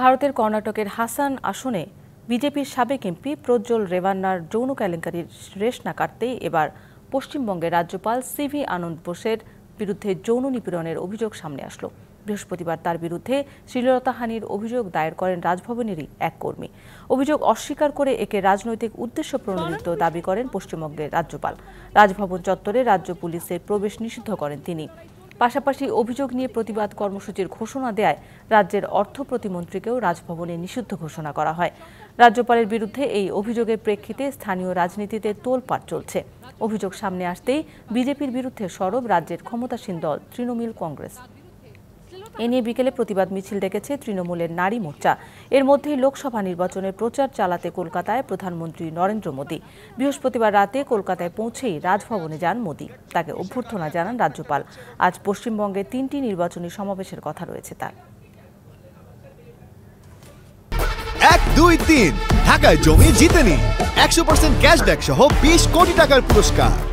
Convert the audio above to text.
ভারতের কর্ণাটকের হাসান আসনে বিজেপির সাবেক এমপি প্রজ্জ্বল রেভান্নার যৌন কেলেঙ্কারির রেশ না কাটতেই এবার পশ্চিমবঙ্গের রাজ্যপাল সিভি আনন্দ বোসের বিরুদ্ধে যৌন নিপীড়নের অভিযোগ সামনে আসলো বৃহস্পতিবার তার বিরুদ্ধে শ্লীলতাহানির অভিযোগ দায়ের করেন রাজভবনেরই এক কর্মী অভিযোগ অস্বীকার করে একে রাজনৈতিক উদ্দেশ্য প্রণোদিত দাবি করেন পশ্চিমবঙ্গের রাজ্যপাল রাজভবন চত্বরে রাজ্য পুলিশের প্রবেশ নিষিদ্ধ করেন তিনি পাশাপাশি অভিযোগ নিয়ে প্রতিবাদ কর্মসূচির ঘোষণা দেয় রাজ্যের অর্থ প্রতিমন্ত্রীকেও রাজভবনে নিষিদ্ধ ঘোষণা করা হয় রাজ্যপালের বিরুদ্ধে এই অভিযোগের প্রেক্ষিতে স্থানীয় রাজনীতিতে তোলপাট চলছে অভিযোগ সামনে আসতেই বিজেপির বিরুদ্ধে সরব রাজ্যের ক্ষমতাসীন দল তৃণমূল কংগ্রেস এ নিয়ে বিকেলে প্রতিবাদ মিছিল ডেকেছে তৃণমূলের নারী মোর্চা এর মধ্যেই লোকসভা নির্বাচনের প্রচার চালাতে কলকাতায় প্রধানমন্ত্রী নরেন্দ্র মোদী বৃহস্পতিবার রাতে কলকাতায় পৌঁছেই রাজভবনে যান মোদী তাকে অভ্যর্থনা জানান রাজ্যপাল আজ পশ্চিমবঙ্গে তিনটি নির্বাচনী সমাবেশের কথা রয়েছে তার এক দুই তিন ঢাকায় জমি জিতেনি একশো পার্সেন্ট ক্যাশব্যাক সহ বিশ কোটি টাকার পুরস্কার